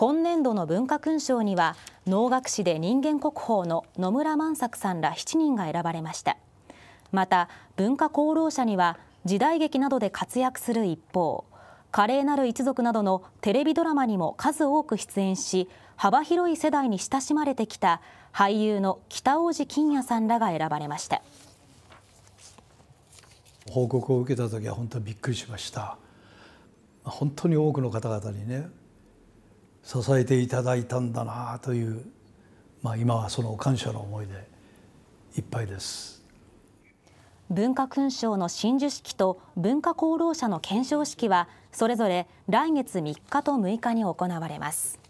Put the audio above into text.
今年度の文化勲章には能楽師で人間国宝の野村万作さんら7人が選ばれましたまた文化功労者には時代劇などで活躍する一方華麗なる一族などのテレビドラマにも数多く出演し幅広い世代に親しまれてきた俳優の北大路欣也さんらが選ばれました報告を受けた時は本当にびっくりしました本当に多くの方々にね支えていただいたんだなという、まあ、今はその感謝の思いでいっぱいです。文化勲章の親授式と文化功労者の顕彰式はそれぞれ来月3日と6日に行われます。